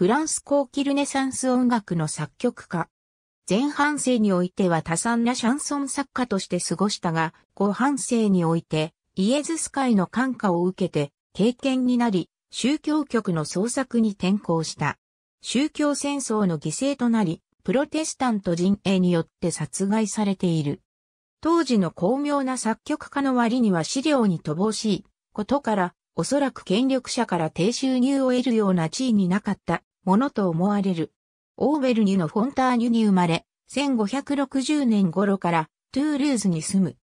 フランス高キルネサンス音楽の作曲家。前半生においては多産なシャンソン作家として過ごしたが、後半生において、イエズス会の感化を受けて、経験になり、宗教曲の創作に転向した。宗教戦争の犠牲となり、プロテスタント陣営によって殺害されている。当時の巧妙な作曲家の割には資料に乏しいことから、おそらく権力者から低収入を得るような地位になかったものと思われる。オーベルニュのフォンターニュに生まれ、1560年頃からトゥールーズに住む。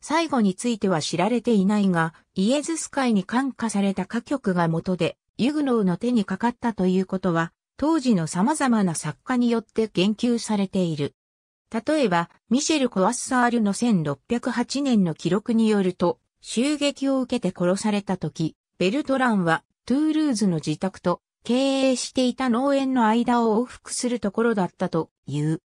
最後については知られていないが、イエズス会に感化された歌曲が元で、ユグノーの手にかかったということは、当時の様々な作家によって言及されている。例えば、ミシェル・コアッサールの1608年の記録によると、襲撃を受けて殺された時、ベルトランはトゥールーズの自宅と経営していた農園の間を往復するところだったという。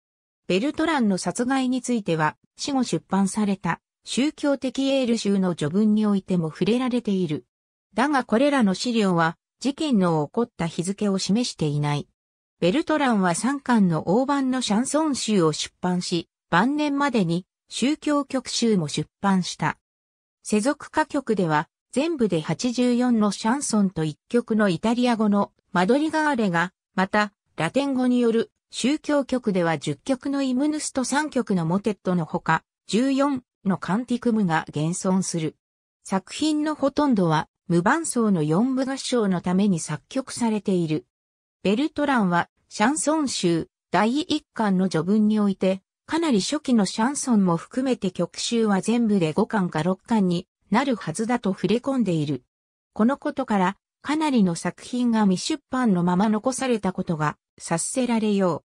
ベルトランの殺害については、死後出版された宗教的エール集の序文においても触れられている。だがこれらの資料は事件の起こった日付を示していない。ベルトランは3巻の大判のシャンソン集を出版し、晩年までに宗教曲集も出版した。世俗歌曲では全部で84のシャンソンと1曲のイタリア語のマドリガーレが、また、ラテン語による宗教曲では10曲のイムヌスと3曲のモテットのほか、14のカンティクムが現存する。作品のほとんどは無伴奏の4部合唱のために作曲されている。ベルトランはシャンソン集第1巻の序文において、かなり初期のシャンソンも含めて曲集は全部で5巻か6巻になるはずだと触れ込んでいる。このことから、かなりの作品が未出版のまま残されたことが察せられよ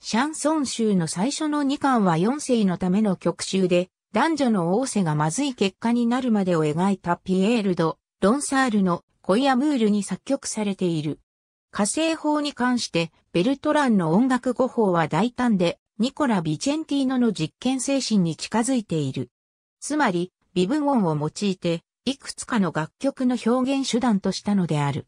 う。シャンソン集の最初の2巻は4世のための曲集で、男女の王世がまずい結果になるまでを描いたピエール・ド・ロンサールのコイアムールに作曲されている。火星法に関して、ベルトランの音楽語法は大胆で、ニコラ・ビチェンティーノの実験精神に近づいている。つまり、微分音を用いて、いくつかの楽曲の表現手段としたのである。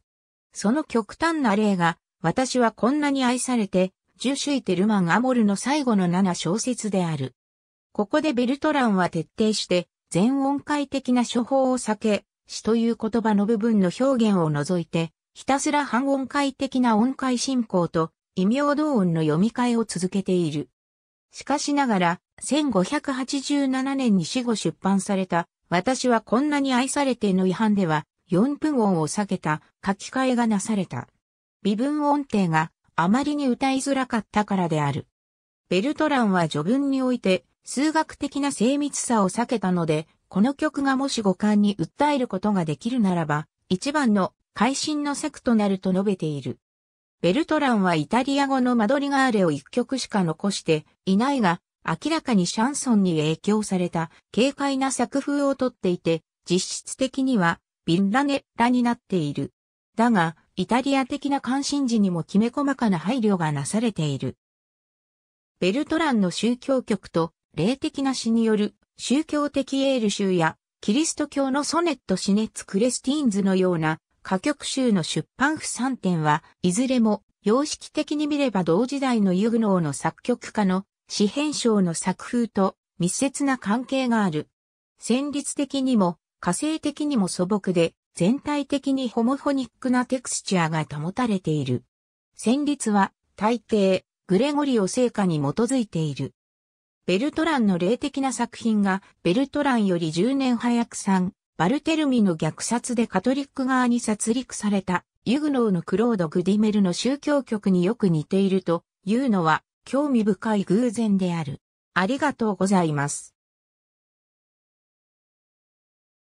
その極端な例が、私はこんなに愛されて、ジュシュイ・テルマン・アモルの最後の7小節である。ここでベルトランは徹底して、全音階的な処方を避け、詩という言葉の部分の表現を除いて、ひたすら半音階的な音階進行と、異名同音の読み替えを続けている。しかしながら、1587年に死後出版された私はこんなに愛されての違反では、4分音を避けた書き換えがなされた。微分音程があまりに歌いづらかったからである。ベルトランは序文において数学的な精密さを避けたので、この曲がもし五感に訴えることができるならば、一番の会心の策となると述べている。ベルトランはイタリア語のマドリガーレを一曲しか残していないが、明らかにシャンソンに影響された軽快な作風をとっていて、実質的にはビンラネラになっている。だが、イタリア的な関心事にもきめ細かな配慮がなされている。ベルトランの宗教曲と霊的な詩による宗教的エール集やキリスト教のソネットシネッツ・クレスティーンズのような歌曲集の出版不3点はいずれも様式的に見れば同時代のユグノーの作曲家の四編章の作風と密接な関係がある。旋律的にも、火星的にも素朴で、全体的にホモフォニックなテクスチャーが保たれている。旋律は、大抵、グレゴリオ聖歌に基づいている。ベルトランの霊的な作品が、ベルトランより10年早く産、バルテルミの虐殺でカトリック側に殺戮された、ユグノーのクロード・グディメルの宗教曲によく似ているというのは、興味深い偶然である。ありがとうございます。